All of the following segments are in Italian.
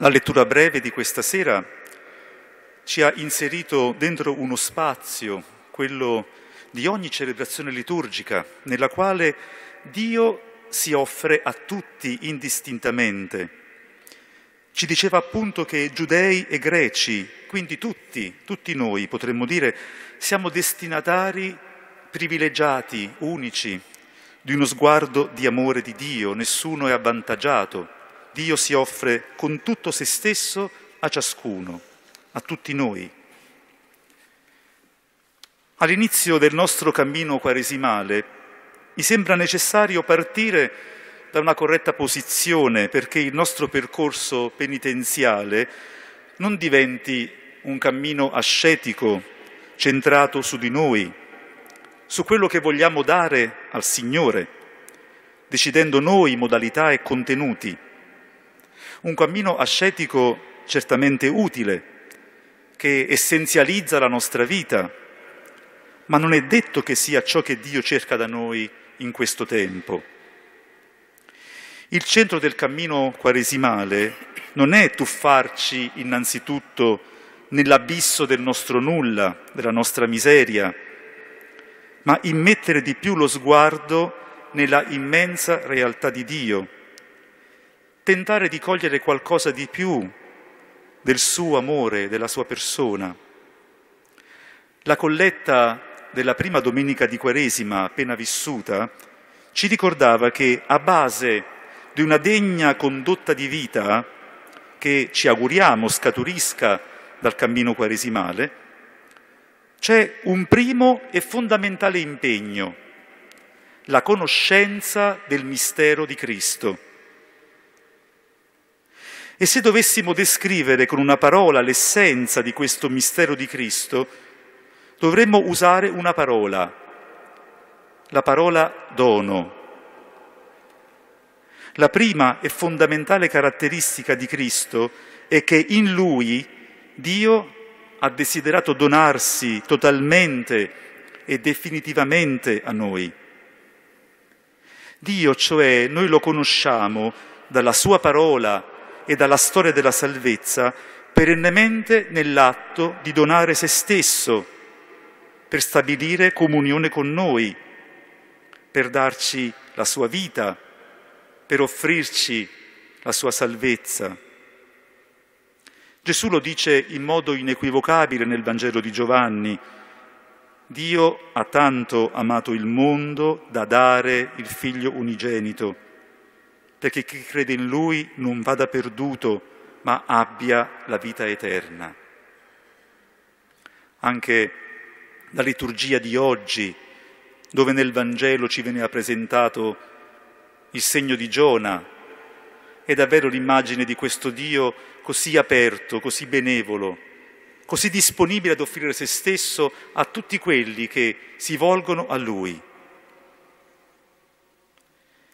La lettura breve di questa sera ci ha inserito dentro uno spazio, quello di ogni celebrazione liturgica, nella quale Dio si offre a tutti indistintamente. Ci diceva appunto che giudei e greci, quindi tutti, tutti noi potremmo dire, siamo destinatari privilegiati, unici, di uno sguardo di amore di Dio, nessuno è avvantaggiato. Dio si offre con tutto se stesso a ciascuno, a tutti noi. All'inizio del nostro cammino quaresimale mi sembra necessario partire da una corretta posizione perché il nostro percorso penitenziale non diventi un cammino ascetico, centrato su di noi, su quello che vogliamo dare al Signore, decidendo noi modalità e contenuti. Un cammino ascetico certamente utile, che essenzializza la nostra vita, ma non è detto che sia ciò che Dio cerca da noi in questo tempo. Il centro del cammino quaresimale non è tuffarci innanzitutto nell'abisso del nostro nulla, della nostra miseria, ma immettere di più lo sguardo nella immensa realtà di Dio tentare di cogliere qualcosa di più del suo amore, della sua persona. La colletta della prima domenica di Quaresima appena vissuta ci ricordava che a base di una degna condotta di vita che ci auguriamo scaturisca dal cammino quaresimale, c'è un primo e fondamentale impegno, la conoscenza del mistero di Cristo. E se dovessimo descrivere con una parola l'essenza di questo mistero di Cristo, dovremmo usare una parola, la parola dono. La prima e fondamentale caratteristica di Cristo è che in Lui Dio ha desiderato donarsi totalmente e definitivamente a noi. Dio, cioè, noi lo conosciamo dalla sua parola, e dalla storia della salvezza perennemente nell'atto di donare se stesso per stabilire comunione con noi, per darci la sua vita, per offrirci la sua salvezza. Gesù lo dice in modo inequivocabile nel Vangelo di Giovanni. Dio ha tanto amato il mondo da dare il figlio unigenito perché chi crede in Lui non vada perduto, ma abbia la vita eterna. Anche la liturgia di oggi, dove nel Vangelo ci veniva presentato il segno di Giona, è davvero l'immagine di questo Dio così aperto, così benevolo, così disponibile ad offrire se stesso a tutti quelli che si volgono a Lui.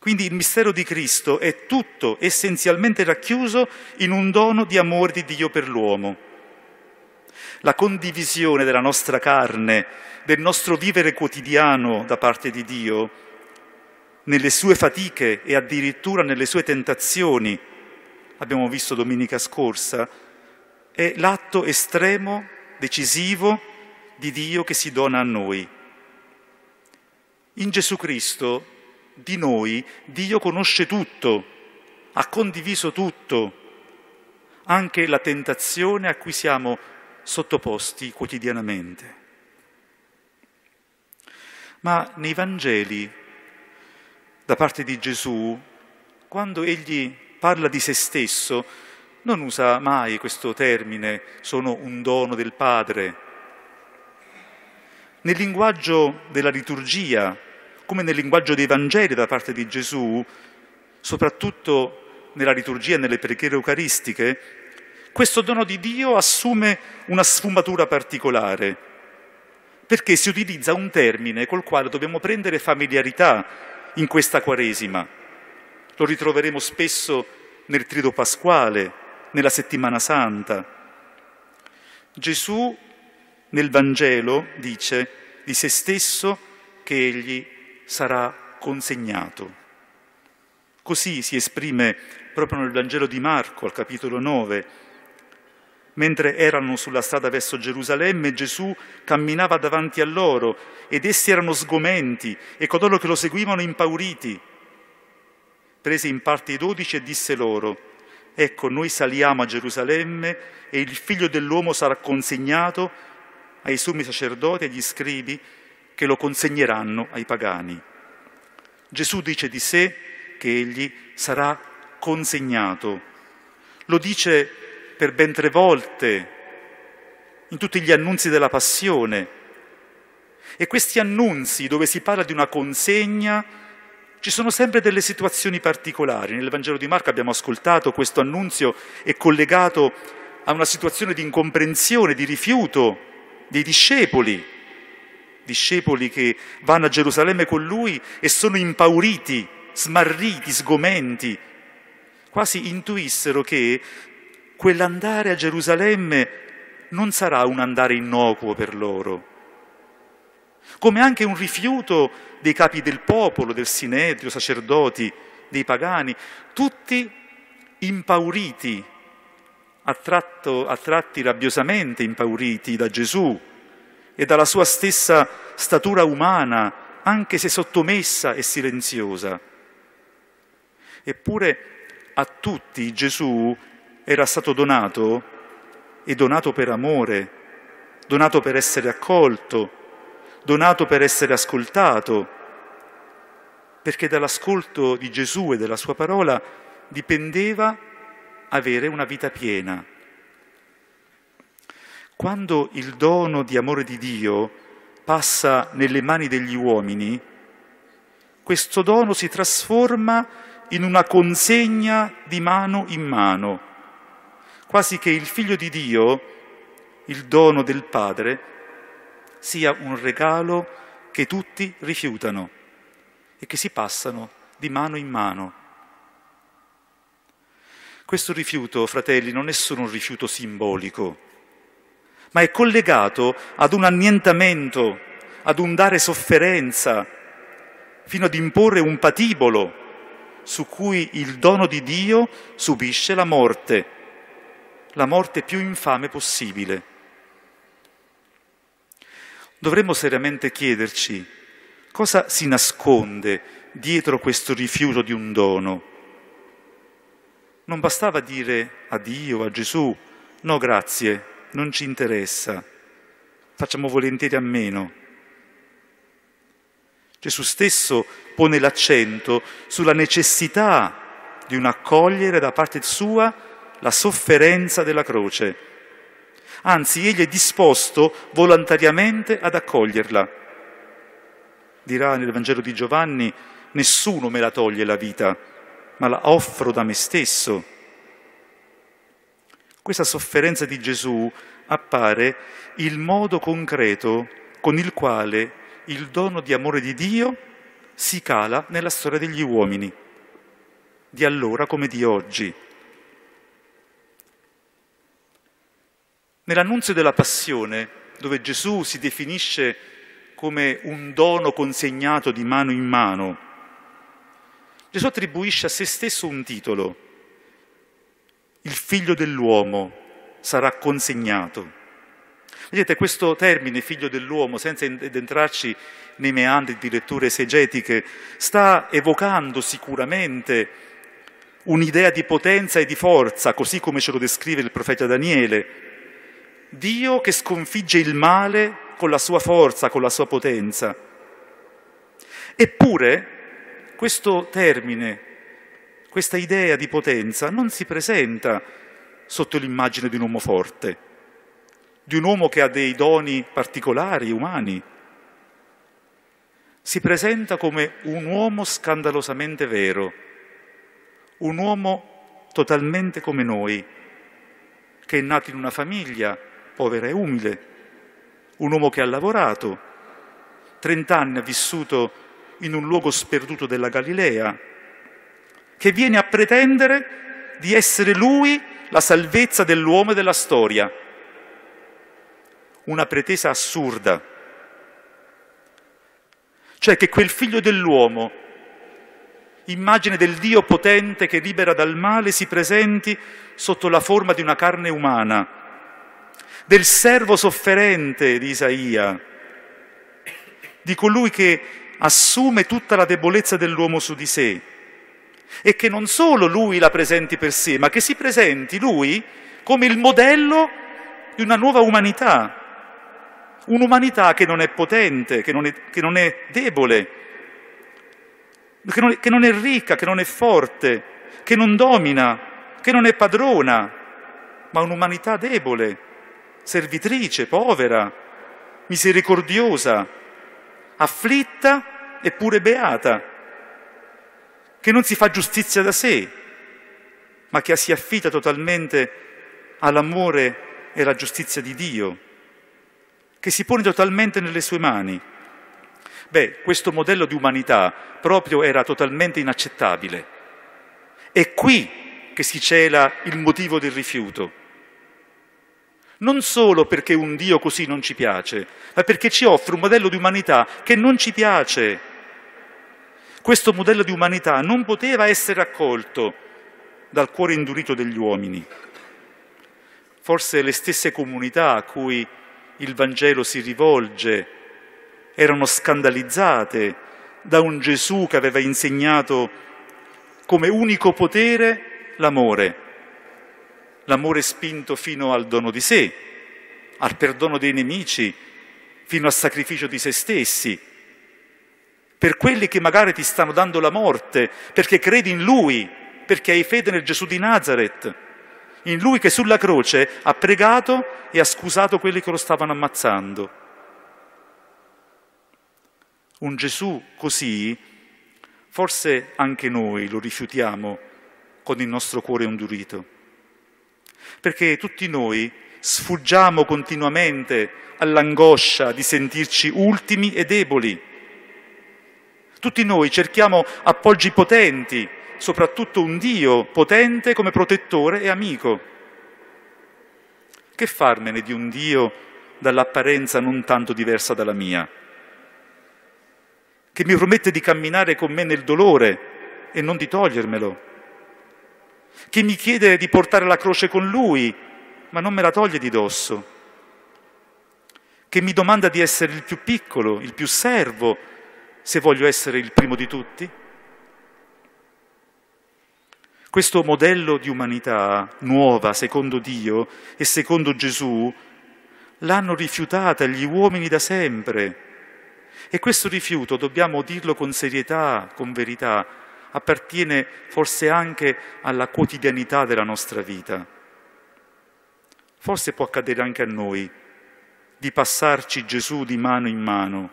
Quindi il mistero di Cristo è tutto essenzialmente racchiuso in un dono di amore di Dio per l'uomo. La condivisione della nostra carne, del nostro vivere quotidiano da parte di Dio, nelle sue fatiche e addirittura nelle sue tentazioni, abbiamo visto domenica scorsa, è l'atto estremo, decisivo di Dio che si dona a noi. In Gesù Cristo di noi Dio conosce tutto, ha condiviso tutto, anche la tentazione a cui siamo sottoposti quotidianamente. Ma nei Vangeli, da parte di Gesù, quando egli parla di se stesso, non usa mai questo termine, sono un dono del Padre. Nel linguaggio della liturgia, come nel linguaggio dei Vangeli da parte di Gesù, soprattutto nella liturgia e nelle preghiere eucaristiche, questo dono di Dio assume una sfumatura particolare, perché si utilizza un termine col quale dobbiamo prendere familiarità in questa Quaresima. Lo ritroveremo spesso nel Trido Pasquale, nella Settimana Santa. Gesù nel Vangelo dice di se stesso che egli sarà consegnato. Così si esprime proprio nel Vangelo di Marco, al capitolo 9. Mentre erano sulla strada verso Gerusalemme, Gesù camminava davanti a loro ed essi erano sgomenti e coloro che lo seguivano impauriti. Prese in parte i dodici e disse loro, ecco noi saliamo a Gerusalemme e il figlio dell'uomo sarà consegnato ai sommi sacerdoti e agli scribi che lo consegneranno ai pagani. Gesù dice di sé che egli sarà consegnato. Lo dice per ben tre volte in tutti gli annunzi della passione. E questi annunzi dove si parla di una consegna ci sono sempre delle situazioni particolari. Nel Vangelo di Marco abbiamo ascoltato questo annunzio è collegato a una situazione di incomprensione, di rifiuto dei discepoli discepoli che vanno a Gerusalemme con lui e sono impauriti, smarriti, sgomenti, quasi intuissero che quell'andare a Gerusalemme non sarà un andare innocuo per loro, come anche un rifiuto dei capi del popolo, del sinedrio, sacerdoti, dei pagani, tutti impauriti, a, tratto, rabbiosamente impauriti da Gesù, e dalla sua stessa statura umana, anche se sottomessa e silenziosa. Eppure a tutti Gesù era stato donato e donato per amore, donato per essere accolto, donato per essere ascoltato, perché dall'ascolto di Gesù e della sua parola dipendeva avere una vita piena. Quando il dono di amore di Dio passa nelle mani degli uomini, questo dono si trasforma in una consegna di mano in mano, quasi che il figlio di Dio, il dono del Padre, sia un regalo che tutti rifiutano e che si passano di mano in mano. Questo rifiuto, fratelli, non è solo un rifiuto simbolico, ma è collegato ad un annientamento, ad un dare sofferenza, fino ad imporre un patibolo su cui il dono di Dio subisce la morte, la morte più infame possibile. Dovremmo seriamente chiederci cosa si nasconde dietro questo rifiuto di un dono. Non bastava dire a Dio, a Gesù, no grazie, non ci interessa, facciamo volentieri a meno. Gesù stesso pone l'accento sulla necessità di un accogliere da parte sua la sofferenza della croce. Anzi, egli è disposto volontariamente ad accoglierla. Dirà nel Vangelo di Giovanni, nessuno me la toglie la vita, ma la offro da me stesso. Questa sofferenza di Gesù appare il modo concreto con il quale il dono di amore di Dio si cala nella storia degli uomini, di allora come di oggi. Nell'annunzio della passione, dove Gesù si definisce come un dono consegnato di mano in mano, Gesù attribuisce a se stesso un titolo, il figlio dell'uomo sarà consegnato. Vedete, questo termine figlio dell'uomo, senza entrarci nei meandri di letture esegetiche, sta evocando sicuramente un'idea di potenza e di forza, così come ce lo descrive il profeta Daniele. Dio che sconfigge il male con la sua forza, con la sua potenza. Eppure questo termine questa idea di potenza non si presenta sotto l'immagine di un uomo forte, di un uomo che ha dei doni particolari, umani. Si presenta come un uomo scandalosamente vero, un uomo totalmente come noi, che è nato in una famiglia povera e umile, un uomo che ha lavorato, trent'anni ha vissuto in un luogo sperduto della Galilea, che viene a pretendere di essere lui la salvezza dell'uomo e della storia. Una pretesa assurda. Cioè che quel figlio dell'uomo, immagine del Dio potente che libera dal male, si presenti sotto la forma di una carne umana, del servo sofferente di Isaia, di colui che assume tutta la debolezza dell'uomo su di sé e che non solo lui la presenti per sé, ma che si presenti lui come il modello di una nuova umanità, un'umanità che non è potente, che non è, che non è debole, che non è, che non è ricca, che non è forte, che non domina, che non è padrona, ma un'umanità debole, servitrice, povera, misericordiosa, afflitta eppure beata che non si fa giustizia da sé, ma che si affida totalmente all'amore e alla giustizia di Dio, che si pone totalmente nelle sue mani. Beh, questo modello di umanità proprio era totalmente inaccettabile. È qui che si cela il motivo del rifiuto. Non solo perché un Dio così non ci piace, ma perché ci offre un modello di umanità che non ci piace questo modello di umanità non poteva essere accolto dal cuore indurito degli uomini. Forse le stesse comunità a cui il Vangelo si rivolge erano scandalizzate da un Gesù che aveva insegnato come unico potere l'amore, l'amore spinto fino al dono di sé, al perdono dei nemici, fino al sacrificio di se stessi, per quelli che magari ti stanno dando la morte, perché credi in Lui, perché hai fede nel Gesù di Nazareth, in Lui che sulla croce ha pregato e ha scusato quelli che lo stavano ammazzando. Un Gesù così, forse anche noi lo rifiutiamo con il nostro cuore indurito, perché tutti noi sfuggiamo continuamente all'angoscia di sentirci ultimi e deboli tutti noi cerchiamo appoggi potenti, soprattutto un Dio potente come protettore e amico. Che farmene di un Dio dall'apparenza non tanto diversa dalla mia? Che mi promette di camminare con me nel dolore e non di togliermelo? Che mi chiede di portare la croce con lui, ma non me la toglie di dosso? Che mi domanda di essere il più piccolo, il più servo, se voglio essere il primo di tutti? Questo modello di umanità nuova, secondo Dio e secondo Gesù, l'hanno rifiutata gli uomini da sempre. E questo rifiuto, dobbiamo dirlo con serietà, con verità, appartiene forse anche alla quotidianità della nostra vita. Forse può accadere anche a noi di passarci Gesù di mano in mano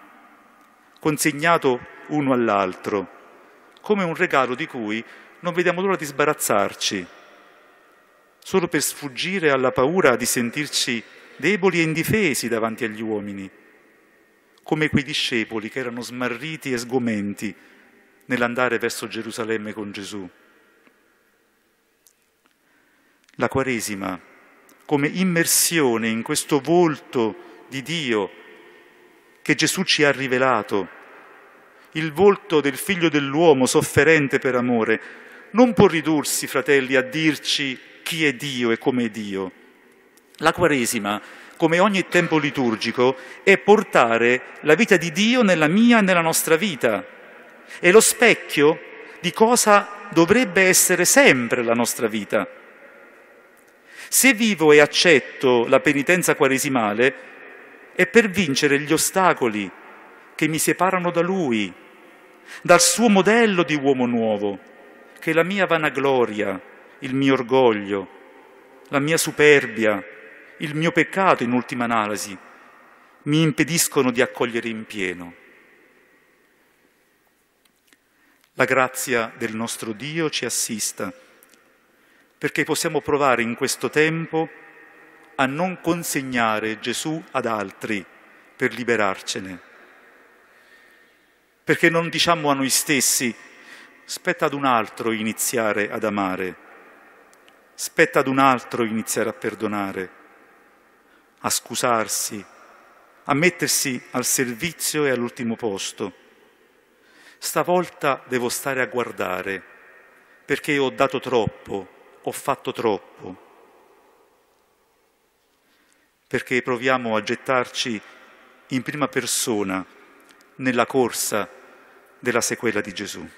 consegnato uno all'altro, come un regalo di cui non vediamo l'ora di sbarazzarci, solo per sfuggire alla paura di sentirci deboli e indifesi davanti agli uomini, come quei discepoli che erano smarriti e sgomenti nell'andare verso Gerusalemme con Gesù. La Quaresima, come immersione in questo volto di Dio che Gesù ci ha rivelato, il volto del figlio dell'uomo sofferente per amore, non può ridursi, fratelli, a dirci chi è Dio e come è Dio. La Quaresima, come ogni tempo liturgico, è portare la vita di Dio nella mia e nella nostra vita. È lo specchio di cosa dovrebbe essere sempre la nostra vita. Se vivo e accetto la penitenza quaresimale, e per vincere gli ostacoli che mi separano da Lui, dal suo modello di uomo nuovo, che la mia vanagloria, il mio orgoglio, la mia superbia, il mio peccato in ultima analisi, mi impediscono di accogliere in pieno. La grazia del nostro Dio ci assista, perché possiamo provare in questo tempo a non consegnare Gesù ad altri per liberarcene. Perché non diciamo a noi stessi, spetta ad un altro iniziare ad amare, spetta ad un altro iniziare a perdonare, a scusarsi, a mettersi al servizio e all'ultimo posto. Stavolta devo stare a guardare, perché ho dato troppo, ho fatto troppo perché proviamo a gettarci in prima persona nella corsa della sequela di Gesù.